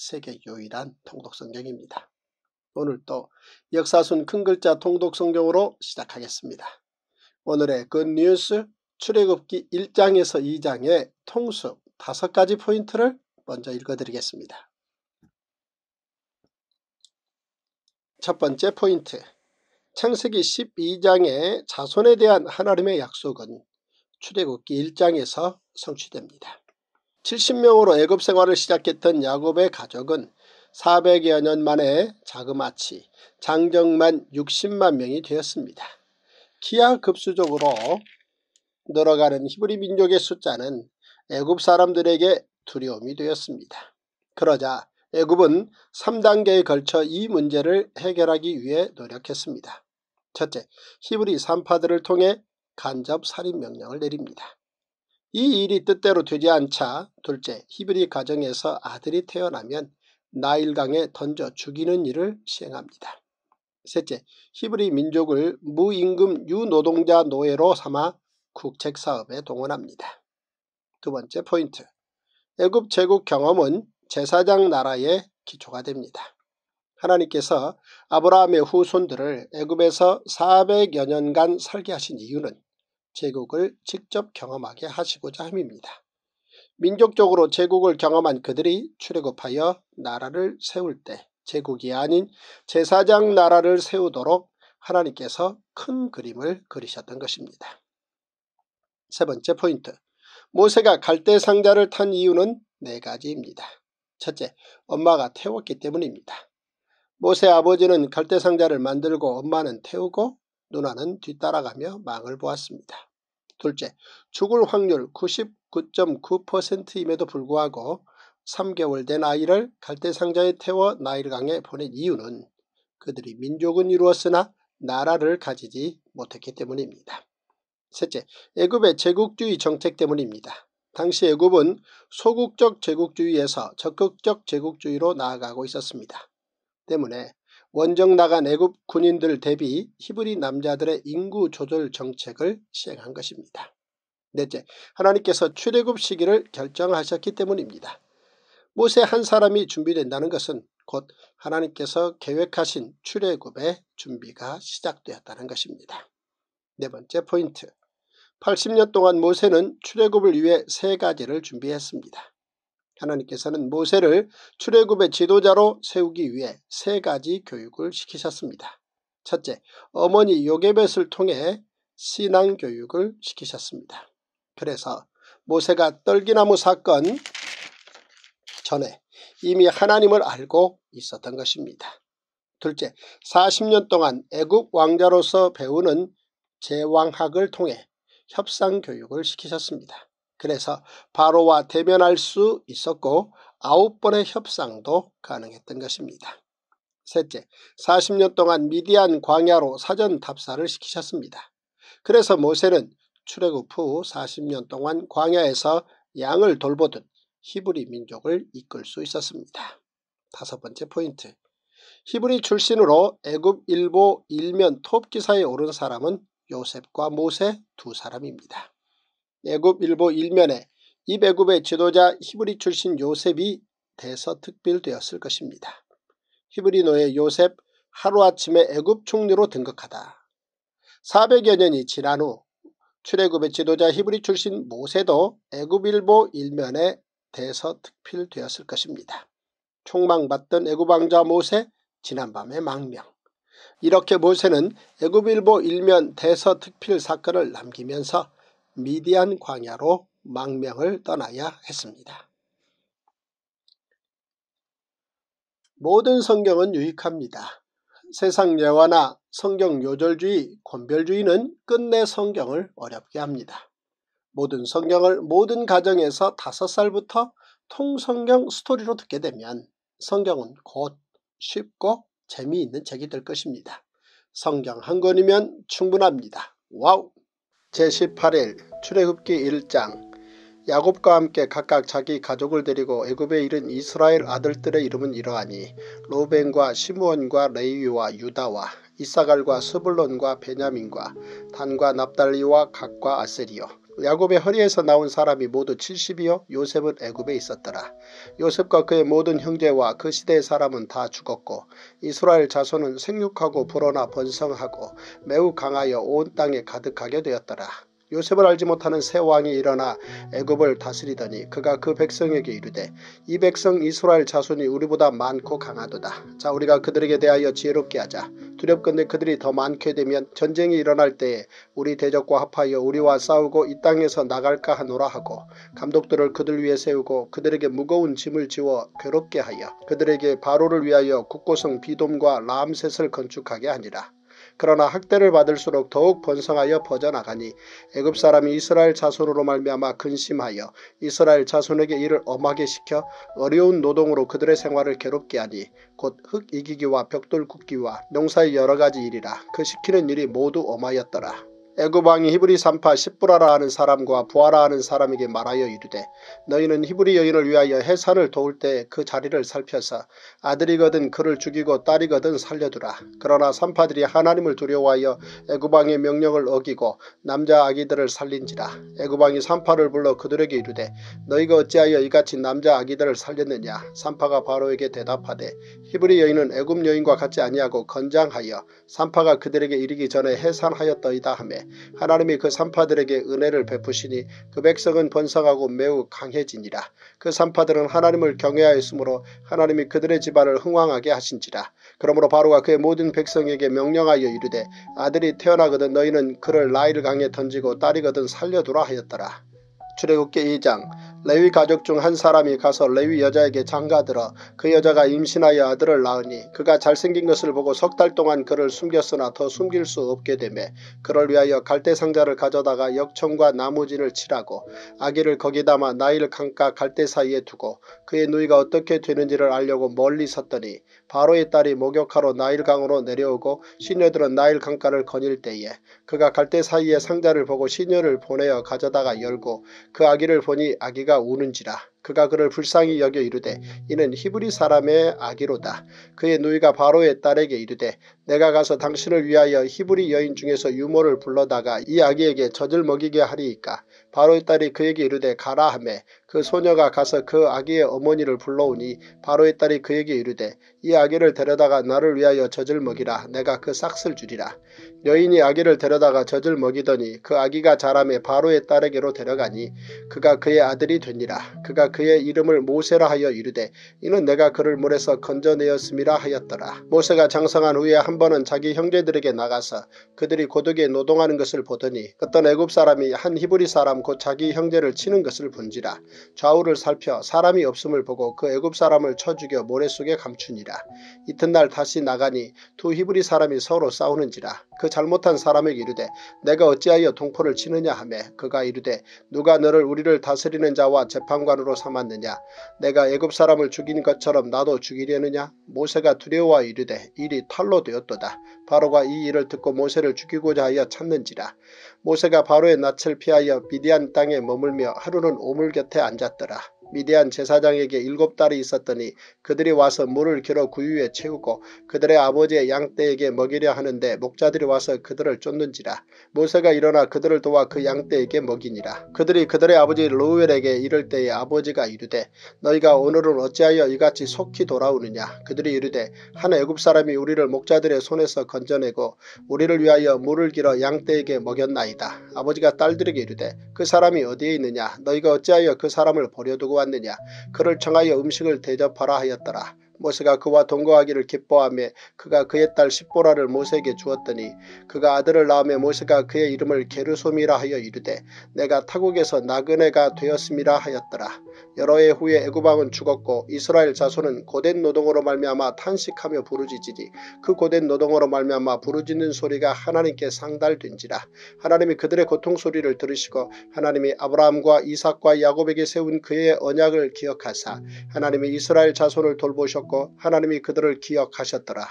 세계 유일한 통독성경입니다. 오늘도 역사순 큰 글자 통독성경으로 시작하겠습니다. 오늘의 굿뉴스 그 출애굽기 1장에서 2장의 통수 5가지 포인트를 먼저 읽어드리겠습니다. 첫 번째 포인트 창세기 12장의 자손에 대한 하나님의 약속은 출애굽기 1장에서 성취됩니다. 70명으로 애굽 생활을 시작했던 야곱의 가족은 400여 년 만에 자그마치 장정만 60만 명이 되었습니다. 기하급수적으로 늘어가는 히브리 민족의 숫자는 애굽 사람들에게 두려움이 되었습니다. 그러자 애굽은 3단계에 걸쳐 이 문제를 해결하기 위해 노력했습니다. 첫째, 히브리 산파들을 통해 간접 살인 명령을 내립니다. 이 일이 뜻대로 되지 않자 둘째 히브리 가정에서 아들이 태어나면 나일강에 던져 죽이는 일을 시행합니다. 셋째 히브리 민족을 무임금 유노동자 노예로 삼아 국책사업에 동원합니다. 두 번째 포인트 애굽 제국 경험은 제사장 나라의 기초가 됩니다. 하나님께서 아브라함의 후손들을 애굽에서 400여 년간 살게 하신 이유는 제국을 직접 경험하게 하시고자 함입니다. 민족적으로 제국을 경험한 그들이 출애굽하여 나라를 세울 때 제국이 아닌 제사장 나라를 세우도록 하나님께서 큰 그림을 그리셨던 것입니다. 세 번째 포인트 모세가 갈대 상자를 탄 이유는 네 가지입니다. 첫째, 엄마가 태웠기 때문입니다. 모세 아버지는 갈대 상자를 만들고 엄마는 태우고 누나는 뒤따라가며 망을 보았습니다. 둘째, 죽을 확률 99.9%임에도 불구하고 3개월 된 아이를 갈대상자에 태워 나일강에 보낸 이유는 그들이 민족은 이루었으나 나라를 가지지 못했기 때문입니다. 셋째, 애굽의 제국주의 정책 때문입니다. 당시 애굽은 소극적 제국주의에서 적극적 제국주의로 나아가고 있었습니다. 때문에 원정 나간 애굽 군인들 대비 히브리 남자들의 인구 조절 정책을 시행한 것입니다. 넷째, 하나님께서 출애굽 시기를 결정하셨기 때문입니다. 모세 한 사람이 준비된다는 것은 곧 하나님께서 계획하신 출애굽의 준비가 시작되었다는 것입니다. 네 번째 포인트 80년 동안 모세는 출애굽을 위해 세 가지를 준비했습니다. 하나님께서는 모세를 출애굽의 지도자로 세우기 위해 세 가지 교육을 시키셨습니다. 첫째, 어머니 요게벳을 통해 신앙 교육을 시키셨습니다. 그래서 모세가 떨기나무 사건 전에 이미 하나님을 알고 있었던 것입니다. 둘째, 40년 동안 애국 왕자로서 배우는 제왕학을 통해 협상 교육을 시키셨습니다. 그래서 바로와 대면할 수 있었고 아홉 번의 협상도 가능했던 것입니다. 셋째, 40년 동안 미디안 광야로 사전 답사를 시키셨습니다. 그래서 모세는 출애굽 후 40년 동안 광야에서 양을 돌보듯 히브리 민족을 이끌 수 있었습니다. 다섯 번째 포인트, 히브리 출신으로 애굽 일보 일면 톱 기사에 오른 사람은 요셉과 모세 두 사람입니다. 애굽일보 일면에 이 배굽의 지도자 히브리 출신 요셉이 대서특필되었을 것입니다. 히브리 노예 요셉 하루아침에 애굽 총리로 등극하다. 400여 년이 지난 후 출애굽의 지도자 히브리 출신 모세도 애굽일보 일면에 대서특필되었을 것입니다. 총망받던 애굽왕자 모세 지난밤의 망명 이렇게 모세는 애굽일보 일면 대서특필 사건을 남기면서 미디안 광야로 망명을 떠나야 했습니다. 모든 성경은 유익합니다. 세상 예화나 성경 요절주의, 권별주의는 끝내 성경을 어렵게 합니다. 모든 성경을 모든 가정에서 다섯 살부터 통성경 스토리로 듣게 되면 성경은 곧 쉽고 재미있는 책이 될 것입니다. 성경 한 권이면 충분합니다. 와우! 제18일 출애굽기 1장 야곱과 함께 각각 자기 가족을 데리고 애굽에 이른 이스라엘 아들들의 이름은 이러하니 로벤과 시므온과 레위와 유다와 이사갈과 스불론과 베냐민과 단과 납달리와 각과 아세리오 야곱의 허리에서 나온 사람이 모두 70이요 요셉은 애굽에 있었더라. 요셉과 그의 모든 형제와 그 시대의 사람은 다 죽었고 이스라엘 자손은 생육하고 불어나 번성하고 매우 강하여 온 땅에 가득하게 되었더라. 요셉을 알지 못하는 새 왕이 일어나 애굽을 다스리더니 그가 그 백성에게 이르되 이 백성 이스라엘 자손이 우리보다 많고 강하도다. 자 우리가 그들에게 대하여 지혜롭게 하자. 두렵건대 그들이 더 많게 되면 전쟁이 일어날 때에 우리 대적과 합하여 우리와 싸우고 이 땅에서 나갈까 하노라 하고 감독들을 그들 위해 세우고 그들에게 무거운 짐을 지워 괴롭게 하여 그들에게 바로를 위하여 국고성 비돔과 라암셋을 건축하게 하니라. 그러나 학대를 받을수록 더욱 번성하여 퍼져나가니 애굽 사람이 이스라엘 자손으로 말미암아 근심하여 이스라엘 자손에게 이를 엄하게 시켜 어려운 노동으로 그들의 생활을 괴롭게 하니 곧 흙 이기기와 벽돌 굽기와 농사의 여러가지 일이라 그 시키는 일이 모두 엄하였더라. 애굽왕이 히브리 산파 십불하라 하는 사람과 부하라 하는 사람에게 말하여 이르되 너희는 히브리 여인을 위하여 해산을 도울 때 그 자리를 살펴서 아들이거든 그를 죽이고 딸이거든 살려두라. 그러나 산파들이 하나님을 두려워하여 애굽왕의 명령을 어기고 남자 아기들을 살린지라. 애굽왕이 산파를 불러 그들에게 이르되 너희가 어찌하여 이같이 남자 아기들을 살렸느냐. 산파가 바로에게 대답하되 히브리 여인은 애굽 여인과 같지 아니하고 건장하여 산파가 그들에게 이르기 전에 해산하였더이다 하며 하나님이 그 산파들에게 은혜를 베푸시니 그 백성은 번성하고 매우 강해지니라. 그 산파들은 하나님을 경외하였으므로 하나님이 그들의 집안을 흥황하게 하신지라. 그러므로 바로가 그의 모든 백성에게 명령하여 이르되 아들이 태어나거든 너희는 그를 나를 강에 던지고 딸이거든 살려두라 하였더라. 출애굽기 2장 아. 레위 가족 중 한 사람이 가서 레위 여자에게 장가들어 그 여자가 임신하여 아들을 낳으니 그가 잘생긴 것을 보고 석 달 동안 그를 숨겼으나 더 숨길 수 없게 되매 그를 위하여 갈대 상자를 가져다가 역청과 나무진을 칠하고 아기를 거기 담아 나일 강가 갈대 사이에 두고 그의 누이가 어떻게 되는지를 알려고 멀리 섰더니 바로의 딸이 목욕하러 나일 강으로 내려오고 시녀들은 나일 강가를 거닐 때에 그가 갈대 사이에 상자를 보고 시녀를 보내어 가져다가 열고 그 아기를 보니 아기가 우는지라 그가 그를 불쌍히 여겨 이르되 이는 히브리 사람의 아기로다. 그의 누이가 바로의 딸에게 이르되 내가 가서 당신을 위하여 히브리 여인 중에서 유모를 불러다가 이 아기에게 젖을 먹이게 하리이까. 바로의 딸이 그에게 이르되 가라 하매 그 소녀가 가서 그 아기의 어머니를 불러오니 바로의 딸이 그에게 이르되 이 아기를 데려다가 나를 위하여 젖을 먹이라 내가 그 싹을 주리라. 여인이 아기를 데려다가 젖을 먹이더니 그 아기가 자라에 바로의 딸에게로 데려가니 그가 그의 아들이 되니라. 그가 그의 이름을 모세라 하여 이르되 이는 내가 그를 물에서 건져내었음이라 하였더라. 모세가 장성한 후에 한 번은 자기 형제들에게 나가서 그들이 고독에 노동하는 것을 보더니 어떤 애굽 사람이 한 히브리 사람 곧 자기 형제를 치는 것을 본지라 좌우를 살펴 사람이 없음을 보고 그 애굽 사람을 쳐 죽여 모래 속에 감추니라. 이튿날 다시 나가니 두 히브리 사람이 서로 싸우는지라 그 잘못한 사람에게 이르되 내가 어찌하여 동포를 치느냐 하며 그가 이르되 누가 너를 우리를 다스리는 자와 재판관으로 삼았느냐 내가 애굽 사람을 죽인 것처럼 나도 죽이려느냐 모세가 두려워 이르되 일이 탈로 되었도다 바로가 이 일을 듣고 모세를 죽이고자 하여 찾는지라 모세가 바로의 낯을 피하여 미디안 땅에 머물며 하루는 오물 곁에 앉았더라 미디안 제사장에게 일곱 딸이 있었더니 그들이 와서 물을 길어 구유에 채우고 그들의 아버지의 양떼에게 먹이려 하는데 목자들이 와서 그들을 쫓는지라 모세가 일어나 그들을 도와 그 양떼에게 먹이니라 그들이 그들의 아버지 로우엘에게 이럴 때에 아버지가 이르되 너희가 오늘은 어찌하여 이같이 속히 돌아오느냐 그들이 이르되 한 애굽 사람이 우리를 목자들의 손에서 건져내고 우리를 위하여 물을 길어 양떼에게 먹였나이다 아버지가 딸들에게 이르되 그 사람이 어디에 있느냐 너희가 어찌하여 그 사람을 버려두고 왔느냐 그를 청하여 음식을 대접하라 하였더라. 모세가 그와 동거하기를 기뻐하며 그가 그의 딸 십보라를 모세에게 주었더니 그가 아들을 낳으며 모세가 그의 이름을 게르솜이라 하여 이르되 내가 타국에서 나그네가 되었음이라 하였더라. 여러 해 후에 애굽왕은 죽었고 이스라엘 자손은 고된 노동으로 말미암아 탄식하며 부르짖으니 그 고된 노동으로 말미암아 부르짖는 소리가 하나님께 상달된지라 하나님이 그들의 고통 소리를 들으시고 하나님이 아브라함과 이삭과 야곱에게 세운 그의 언약을 기억하사 하나님이 이스라엘 자손을 돌보셨고 하나님이 그들을 기억하셨더라.